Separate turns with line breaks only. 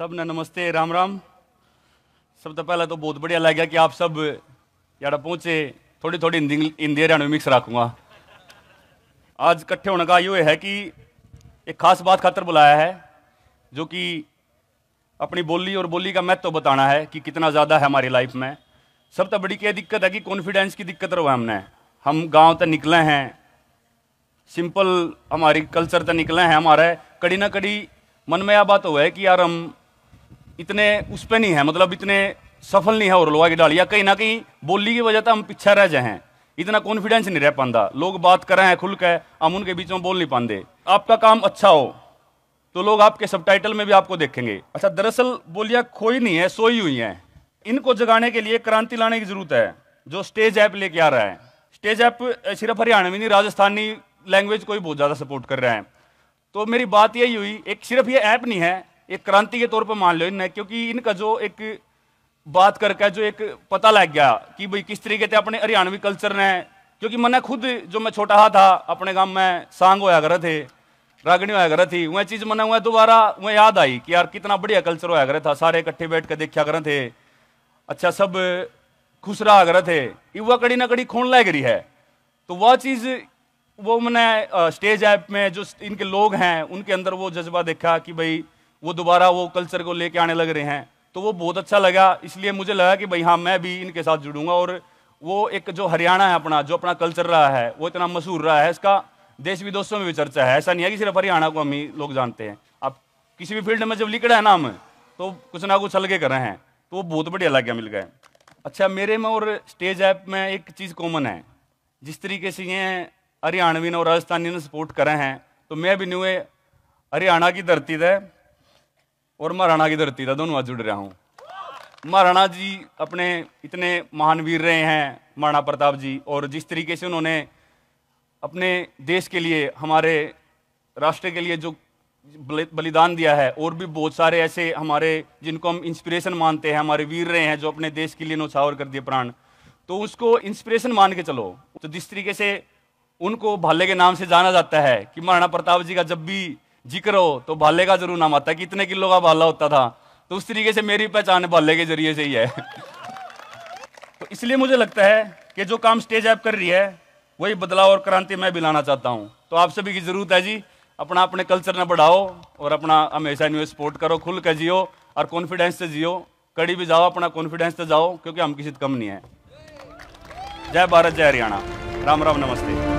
ने नमस्ते राम राम सब तो पहले तो बहुत बढ़िया लग गया कि आप सब यार पहुंचे थोड़ी थोड़ी हिंदी हिंदी हरियाणवी मिक्स रखूँगा आज इकट्ठे होने का ये है कि एक खास बात खातर बुलाया है जो कि अपनी बोली और बोली का महत्व तो बताना है कि कितना ज़्यादा है हमारी लाइफ में सब तो बड़ी क्या दिक्कत है कि कॉन्फिडेंस की दिक्कत रहो हमने हम गांव तक तो निकले हैं सिंपल हमारी कल्चर तक तो निकले हैं हमारे कड़ी ना कड़ी मन में यह बात हो है कि यार हम इतने उस पर नहीं है मतलब इतने सफल नहीं है और लोहा की डालिया कहीं ना कहीं बोली की वजह से हम पीछे रह जाए हैं इतना कॉन्फिडेंस नहीं रह पाता लोग बात कर रहे हैं खुल के हम उनके बीच में बोल नहीं पाते आपका काम अच्छा हो तो लोग आपके सब में भी आपको देखेंगे अच्छा दरअसल बोलियाँ खोई नहीं है सोई हुई हैं इनको जगाने के लिए क्रांति लाने की जरूरत है जो स्टेज ऐप लेके आ रहा है स्टेज ऐप सिर्फ हरियाणा में नहीं राजस्थानी लैंग्वेज को भी बहुत ज़्यादा सपोर्ट कर रहे हैं तो मेरी बात यही हुई एक सिर्फ ये ऐप नहीं है एक क्रांति के तौर पर मान लो इन्हें क्योंकि इनका जो एक बात करके जो एक पता लग गया कि भाई किस तरीके से अपने हरियाणवी कल्चर ने क्योंकि मैंने खुद जो मैं छोटा हा था अपने गांव में सांग होया करे थे रागणी होया करे थी वह चीज़ मैंने वह दोबारा वह याद आई कि यार कितना बढ़िया कल्चर होया करे था सारे इकट्ठे बैठ कर देखा करे थे अच्छा सब खुश रहा करे थे युवा कड़ी ना कड़ी खून लग रही है तो वह चीज़ वो मैंने स्टेज ऐप में जो इनके लोग हैं उनके अंदर वो जज्बा देखा कि भाई वो दोबारा वो कल्चर को लेके आने लग रहे हैं तो वो बहुत अच्छा लगा इसलिए मुझे लगा कि भाई हाँ मैं भी इनके साथ जुड़ूंगा और वो एक जो हरियाणा है अपना जो अपना कल्चर रहा है वो इतना मशहूर रहा है इसका देश विदेशों में भी चर्चा है ऐसा नहीं है कि सिर्फ हरियाणा को हम ही लोग जानते हैं आप किसी भी फील्ड में जब रहे हैं ना हम तो कुछ ना कुछ हल्के कर रहे हैं तो वो बहुत बढ़िया लग गया मिल गए अच्छा मेरे में और स्टेज ऐप में एक चीज़ कॉमन है जिस तरीके से ये हरियाणवी ने और राजस्थानी ने सपोर्ट करे हैं तो मैं भी न्यू हरियाणा की धरती है और महाराणा की धरती था दोनों जुड़ रहा हूँ महाराणा जी अपने इतने महान वीर रहे हैं महाराणा प्रताप जी और जिस तरीके से उन्होंने अपने देश के लिए हमारे राष्ट्र के लिए जो बलिदान दिया है और भी बहुत सारे ऐसे हमारे जिनको हम इंस्पिरेशन मानते हैं हमारे वीर रहे हैं जो अपने देश के लिए नौछावर कर दिए प्राण तो उसको इंस्पिरेशन मान के चलो तो जिस तरीके से उनको भाले के नाम से जाना जाता है कि महाराणा प्रताप जी का जब भी जिक्र हो तो भाले का जरूर नाम आता है कितने किलो का भाला होता था तो उस तरीके से मेरी पहचान भाले के जरिए से ही है तो इसलिए मुझे लगता है कि जो काम स्टेज ऐप कर रही है वही बदलाव और क्रांति मैं भी लाना चाहता हूँ तो आप सभी की जरूरत है जी अपना अपने कल्चर ने बढ़ाओ और अपना हमेशा न्यूज सपोर्ट करो खुल कर जियो और कॉन्फिडेंस से जियो कड़ी भी जाओ अपना कॉन्फिडेंस से जाओ क्योंकि हम किसी कम नहीं है जय भारत जय हरियाणा राम राम नमस्ते